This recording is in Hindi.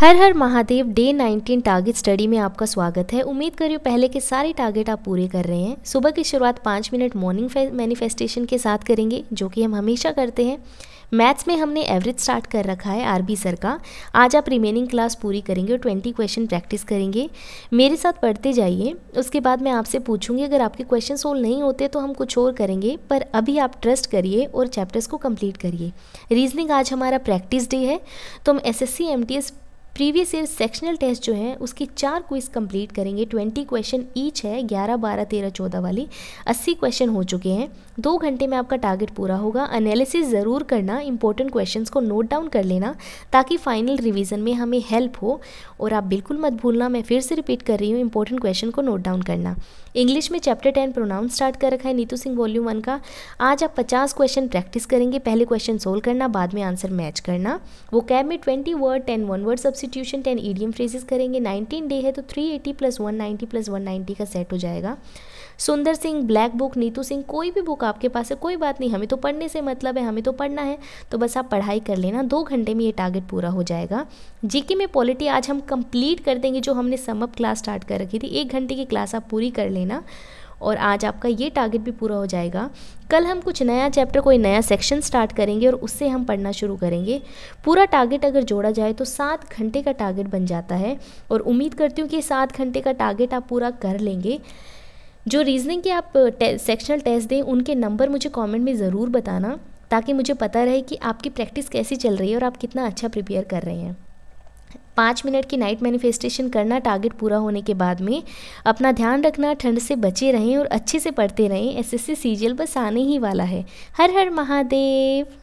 हर हर महादेव डे 19 टारगेट स्टडी में आपका स्वागत है उम्मीद करिए पहले के सारे टारगेट आप पूरे कर रहे हैं सुबह की शुरुआत पाँच मिनट मॉर्निंग मैनिफेस्टेशन के साथ करेंगे जो कि हम हमेशा करते हैं मैथ्स में हमने एवरेज स्टार्ट कर रखा है आरबी सर का आज आप रिमेनिंग क्लास पूरी करेंगे और ट्वेंटी क्वेश्चन प्रैक्टिस करेंगे मेरे साथ पढ़ते जाइए उसके बाद मैं आपसे पूछूंगी अगर आपके क्वेश्चन सोल्व नहीं होते तो हम कुछ और करेंगे पर अभी आप ट्रस्ट करिए और चैप्टर्स को कंप्लीट करिए रीजनिंग आज हमारा प्रैक्टिस डे है तो हम S S previous year sectional test जो है उसकी चार क्विज कंप्लीट करेंगे ट्वेंटी क्वेश्चन ईच है ग्यारह बारह तेरह चौदह वाली अस्सी क्वेश्चन हो चुके हैं दो घंटे में आपका टारगेट पूरा होगा एनालिसिस ज़रूर करना इंपॉर्टेंट क्वेश्चन को नोट डाउन कर लेना ताकि फाइनल रिविज़न में हमें हेल्प हो और आप बिल्कुल मत भूलना मैं फिर से रिपीट कर रही हूँ इंपॉर्टेंट क्वेश्चन को नोट डाउन करना इंग्लिश में चैप्टर टेन प्रोनाउन स्टार्ट कर रखा है नीतू सिंह वॉल्यूम वन का आज आप पचास क्वेश्चन प्रैक्टिस करेंगे पहले क्वेश्चन सोल्व करना बाद में आंसर मैच करना वो कैब में twenty word ten one word sub substitution ten idiom phrases करेंगे नाइनटीन डे है तो three eighty plus one ninety plus one ninety का सेट हो जाएगा सुंदर सिंह ब्लैक बुक नीतू सिंह कोई भी बुक आपके पास है कोई बात नहीं हमें तो पढ़ने से मतलब है हमें तो पढ़ना है तो बस आप पढ़ाई कर लेना दो घंटे में ये टारगेट पूरा हो जाएगा जीके में पॉलिटी आज हम कंप्लीट कर देंगे जो हमने समअप क्लास स्टार्ट कर रखी थी एक घंटे की क्लास आप पूरी कर लेना और आज आपका ये टारगेट भी पूरा हो जाएगा कल हम कुछ नया चैप्टर कोई नया सेक्शन स्टार्ट करेंगे और उससे हम पढ़ना शुरू करेंगे पूरा टारगेट अगर जोड़ा जाए तो सात घंटे का टारगेट बन जाता है और उम्मीद करती हूँ कि सात घंटे का टारगेट आप पूरा कर लेंगे जो रीजनिंग के आप सेक्शनल टेस्ट दें उनके नंबर मुझे कॉमेंट में ज़रूर बताना ताकि मुझे पता रहे कि आपकी प्रैक्टिस कैसी चल रही है और आप कितना अच्छा प्रिपेयर कर रहे हैं पाँच मिनट की नाइट मैनिफेस्टेशन करना टारगेट पूरा होने के बाद में अपना ध्यान रखना ठंड से बचे रहें और अच्छे से पढ़ते रहें एस एस सी सीजीएल बस आने ही वाला है हर हर महादेव